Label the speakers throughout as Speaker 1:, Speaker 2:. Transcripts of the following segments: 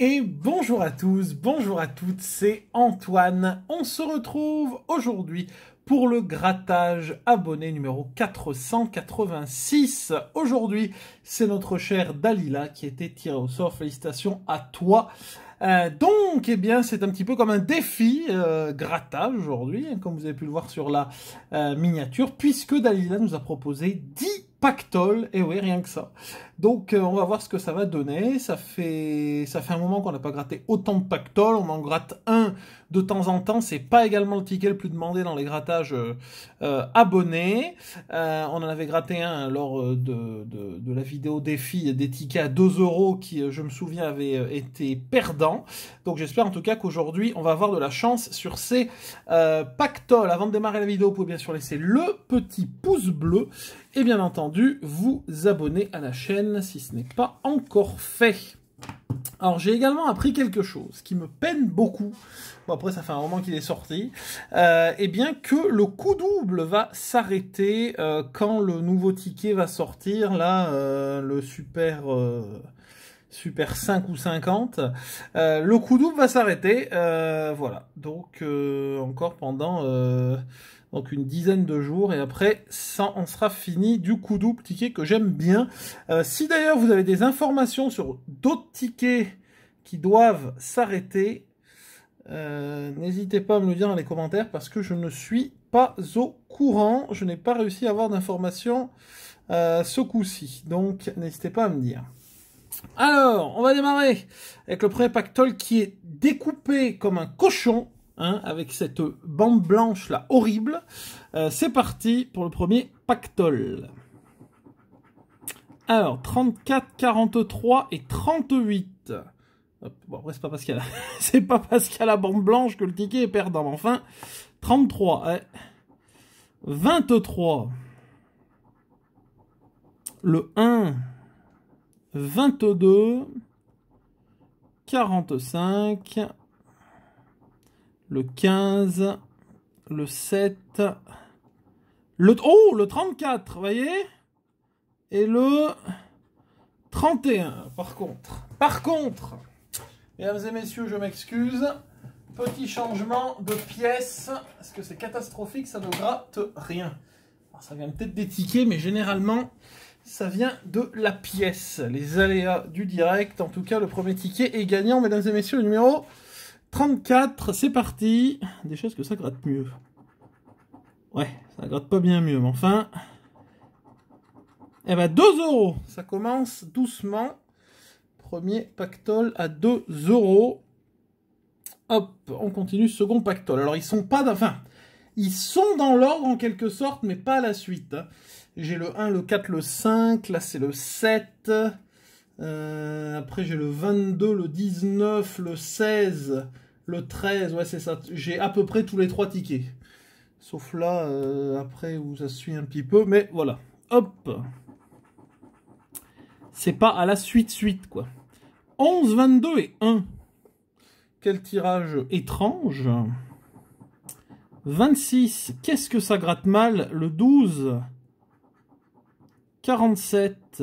Speaker 1: Et bonjour à tous, bonjour à toutes, c'est Antoine. On se retrouve aujourd'hui pour le grattage abonné numéro 486. Aujourd'hui, c'est notre chère Dalila qui était tirée au sort. Félicitations à toi. Euh, donc, eh bien, c'est un petit peu comme un défi euh, grattage aujourd'hui, hein, comme vous avez pu le voir sur la euh, miniature, puisque Dalila nous a proposé 10 pactole, et oui, rien que ça. Donc euh, on va voir ce que ça va donner, ça fait, ça fait un moment qu'on n'a pas gratté autant de pactole, on en gratte un de temps en temps, c'est pas également le ticket le plus demandé dans les grattages euh, euh, abonnés, on en avait gratté un lors de, de, la vidéo défi des tickets à 2 euros qui, je me souviens, avait été perdant, donc j'espère en tout cas qu'aujourd'hui on va avoir de la chance sur ces pactoles. Avant de démarrer la vidéo, vous pouvez bien sûr laisser le petit pouce bleu, et bien entendu vous abonner à la chaîne si ce n'est pas encore fait. Alors j'ai également appris quelque chose qui me peine beaucoup. Bon après ça fait un moment qu'il est sorti. Euh, et eh bien que le coup double va s'arrêter euh, quand le nouveau ticket va sortir là euh, le super euh, super 5 ou 50. le coup double va s'arrêter. voilà. Donc encore pendant donc une dizaine de jours, et après, ça on sera fini du coup double ticket que j'aime bien. Euh, si d'ailleurs vous avez des informations sur d'autres tickets qui doivent s'arrêter, euh, n'hésitez pas à me le dire dans les commentaires parce que je ne suis pas au courant, je n'ai pas réussi à avoir d'informations euh, ce coup-ci, donc n'hésitez pas à me dire. Alors, on va démarrer avec le premier pactole qui est découpé comme un cochon Hein, avec cette bande blanche là horrible. Euh, c'est parti pour le premier pactole. Alors, 34, 43 et 38. Bon, après, c'est pas parce qu'il c'est pas parce qu'il la bande blanche que le ticket est perdant. Mais enfin, 33, 23. Le 1. 22. 45 le 15, le 7, le, oh, le 34, vous voyez Et le 31, par contre. Par contre, mesdames et messieurs, je m'excuse. Petit changement de pièce, parce que c'est catastrophique, ça ne gratte rien. ça vient peut-être des tickets, mais généralement, ça vient de la pièce. Les aléas du direct, en tout cas, le premier ticket est gagnant, mesdames et messieurs, le numéro 34, c'est parti. Des choses que ça gratte mieux. Ouais, ça gratte pas bien mieux, mais enfin. Eh ben 2 euros. Ça commence doucement. Premier pactole à 2 euros. Hop, on continue. Second pactole. Alors ils sont pas Enfin, ils sont dans l'ordre en quelque sorte, mais pas à la suite. Hein. J'ai le 1, le 4, le 5. Là c'est le 7. Euh, après, j'ai le 22, le 19, le 16, le 13. Ouais, c'est ça. J'ai à peu près tous les trois tickets. Sauf là, euh, après, où ça suit un petit peu. Mais voilà. Hop. C'est pas à la suite-suite, quoi. 11, 22 et 1. Quel tirage étrange. 26. Qu'est-ce que ça gratte mal Le 12. 47.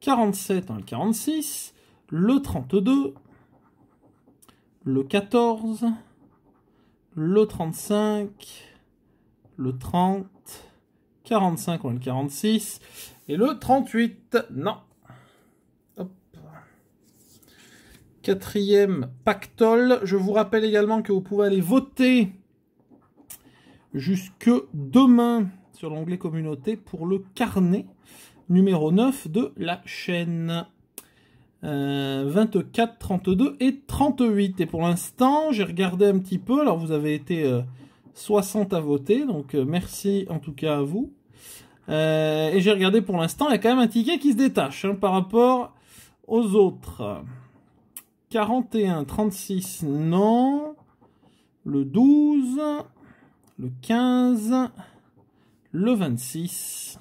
Speaker 1: 47 a hein, le 46, le 32, le 14, le 35, le 30, 45 on a le 46, et le 38, non. Hop. Quatrième pactole. Je vous rappelle également que vous pouvez aller voter jusque demain sur l'onglet communauté pour le carnet numéro 9 de la chaîne. 24, euh, 32 et 38. Et pour l'instant, j'ai regardé un petit peu. Alors, vous avez été 60 euh, à voter, donc euh, merci en tout cas à vous. et j'ai regardé pour l'instant, il y a quand même un ticket qui se détache hein, par rapport aux autres. 41, 36, non. Le 12, le 15, le 26.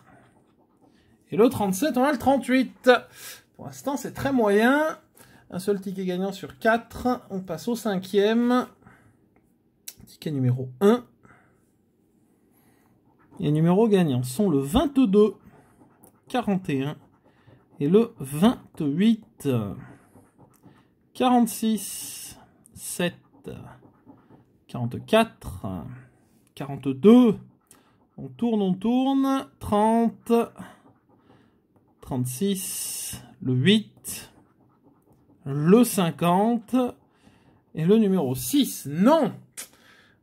Speaker 1: Et le 37, on a le 38. Pour l'instant, c'est très moyen. Un seul ticket gagnant sur 4. On passe au cinquième. Ticket numéro 1. Les numéros gagnants sont le 22, 41 et le 28. 46, 7, 44, 42. On tourne, on tourne. 30. 36, le 8, le 50 et le numéro 6. Non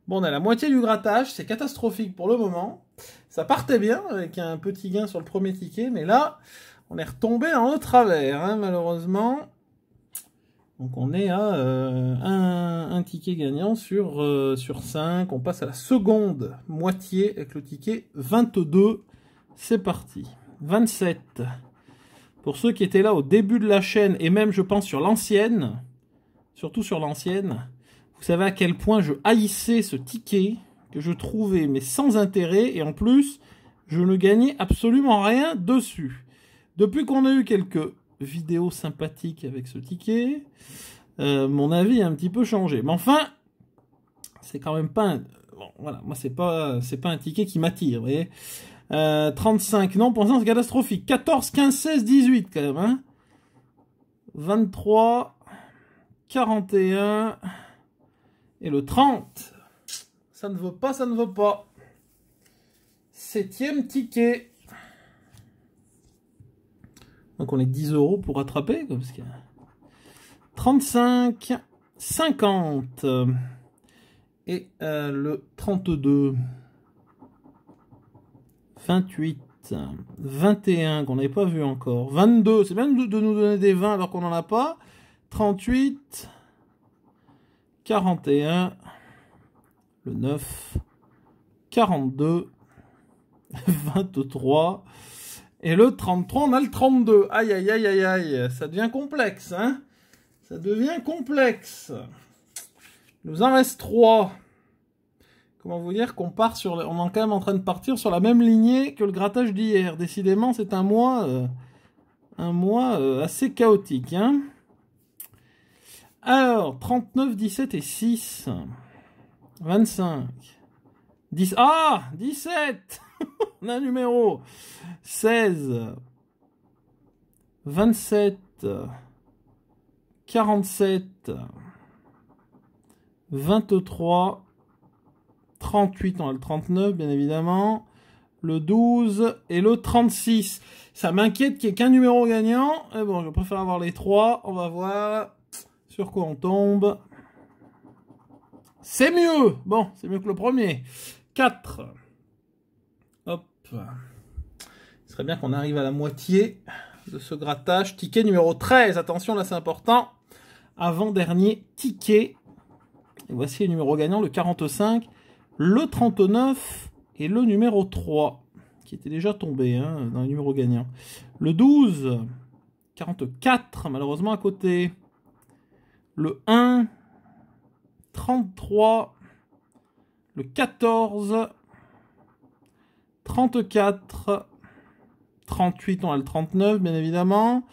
Speaker 1: Bon, on a la moitié du grattage, c'est catastrophique pour le moment. Ça partait bien avec un petit gain sur le premier ticket, mais là, on est retombé en haut travers, hein, malheureusement. Donc on est à euh, un, ticket gagnant sur, euh, sur 5. On passe à la seconde moitié avec le ticket 22. C'est parti. 27. Pour ceux qui étaient là au début de la chaîne, et même je pense sur l'ancienne, surtout sur l'ancienne, vous savez à quel point je haïssais ce ticket que je trouvais mais sans intérêt et en plus je ne gagnais absolument rien dessus. Depuis qu'on a eu quelques vidéos sympathiques avec ce ticket, euh, mon avis a un petit peu changé. Mais enfin, c'est quand même pas un... bon, voilà, moi c'est pas c'est pas un ticket qui m'attire, vous voyez. 35, euh, non, pour l'instant c'est catastrophique. 14, 15, 16, 18 quand même. 23, hein. 41 et le 30. Ça ne vaut pas, ça ne vaut pas. Septième ticket. Donc on est 10 euros pour attraper. Comme ce 35, 50 et euh, le 32. 28, 21 qu'on n'avait pas vu encore, 22, c'est bien de, nous donner des 20 alors qu'on n'en a pas, 38, 41, le 9, 42, 23, et le 33, on a le 32. Aïe, aïe, aïe, aïe, aïe, ça devient complexe, hein Ça devient complexe. Il nous en reste 3 comment vous dire, qu'on part sur, on est quand même en train de partir sur la même lignée que le grattage d'hier. Décidément, c'est un mois, euh, un mois euh, assez chaotique. Hein Alors, 39, 17 et 6. 25. 10, ah 17 On a un numéro 16. 27. 47. 23 38, on a le 39, bien évidemment. Le 12 et le 36. Ça m'inquiète qu'il n'y ait qu'un numéro gagnant. Et eh bon, je préfère avoir les trois. On va voir sur quoi on tombe. C'est mieux Bon, c'est mieux que le premier. 4. Hop. Il serait bien qu'on arrive à la moitié de ce grattage. Ticket numéro 13. Attention, là c'est important. Avant-dernier ticket. Et voici le numéro gagnant, le 45 le 39 et le numéro 3, qui était déjà tombé hein, dans les numéros gagnants. Le 12, 44, malheureusement à côté. Le 1, 33, le 14, 34, 38, on a le 39 bien évidemment,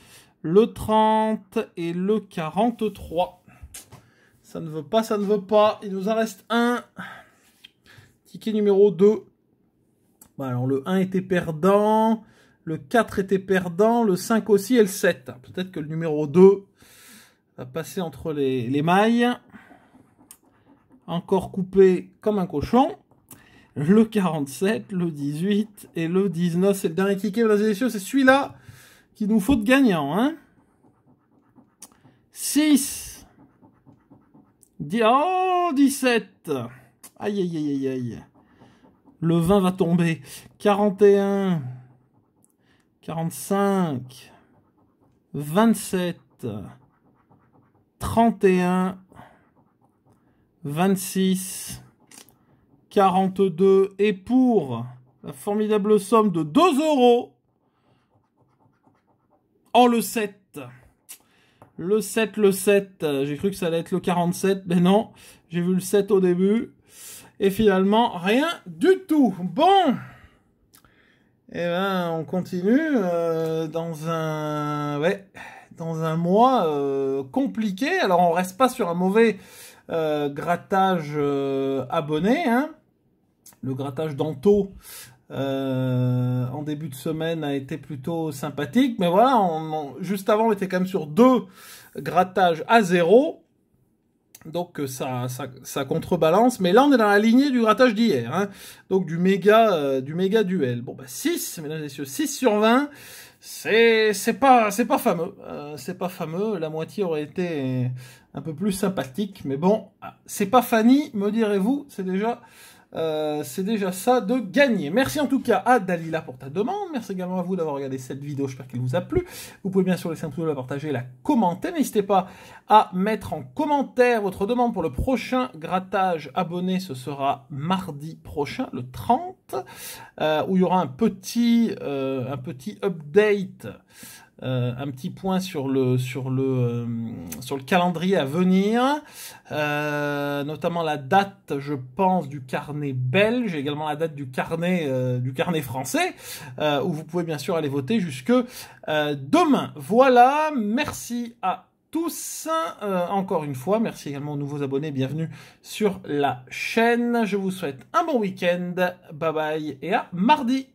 Speaker 1: le 30 et le 43. Ça ne veut pas, ça ne veut pas, il nous en reste un numéro 2. alors le 1 était perdant, le 4 était perdant, le 5 aussi et le 7. Peut-être que le numéro 2 va passer entre les, mailles. Encore coupé comme un cochon le 47, le 18 et le 19. C'est le dernier ticket, mesdames et messieurs. C'est celui-là qu'il nous faut de gagnant. Hein 6. Oh, 17. Aïe, aïe, aïe, aïe, aïe. Le 20 va tomber. 41. 45. 27. 31. 26. 42. Et pour la formidable somme de 2 euros. Oh, le 7. Le 7, le 7. J'ai cru que ça allait être le 47, mais non. J'ai vu le 7 au début. Et finalement, rien du tout. Bon et eh ben, on continue euh, dans un... dans un mois euh, compliqué. Alors, on reste pas sur un mauvais euh, grattage abonné, hein. Le grattage d'Anto en début de semaine a été plutôt sympathique. Mais voilà, juste avant, on était quand même sur deux grattages à zéro. Donc euh, ça, ça, ça, contrebalance, mais là on est dans la lignée du grattage d'hier, hein. donc du méga, euh, du méga duel. Bon bah 6, mesdames et messieurs, 6 sur 20, c'est pas, c'est pas fameux, euh, c'est pas fameux, la moitié aurait été un peu plus sympathique, mais bon, ah, c'est pas Fanny, me direz-vous, c'est déjà euh, c'est déjà ça de gagner. Merci en tout cas à Dalila pour ta demande. Merci également à vous d'avoir regardé cette vidéo. J'espère qu'elle vous a plu. Vous pouvez bien sûr laisser un pouce la partager, la commenter. N'hésitez pas à mettre en commentaire votre demande pour le prochain grattage abonné. Ce sera mardi prochain, le 30, euh, où il y aura un petit, euh, un petit update. Euh, un petit point sur le, sur le, euh, sur le calendrier à venir, euh, notamment la date, je pense, du carnet belge, et également la date du carnet, du carnet français, où vous pouvez bien sûr aller voter jusque demain. Voilà, merci à tous. encore une fois, merci également aux nouveaux abonnés. Bienvenue sur la chaîne. Je vous souhaite un bon week-end. Bye bye et à mardi.